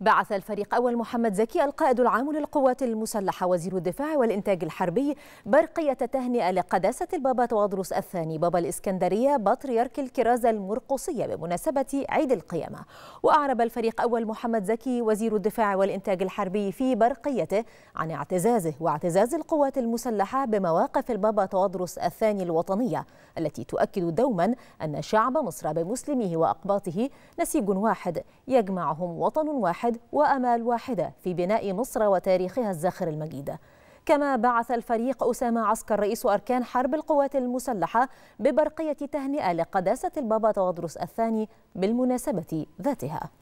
بعث الفريق أول محمد زكي القائد العام للقوات المسلحة وزير الدفاع والإنتاج الحربي برقية تهنئة لقداسة البابا تواضروس الثاني بابا الإسكندرية بطريرك الكرازة المرقصية بمناسبة عيد القيامة وأعرب الفريق أول محمد زكي وزير الدفاع والإنتاج الحربي في برقيته عن اعتزازه واعتزاز القوات المسلحة بمواقف البابا تواضروس الثاني الوطنية التي تؤكد دوما أن شعب مصر بمسلمه وأقباطه نسيج واحد يجمعهم وطن واحد واحد وأمال واحدة في بناء مصر وتاريخها الزاخر المجيد كما بعث الفريق أسامة عسكر رئيس أركان حرب القوات المسلحة ببرقية تهنئة لقداسة البابا تودرس الثاني بالمناسبة ذاتها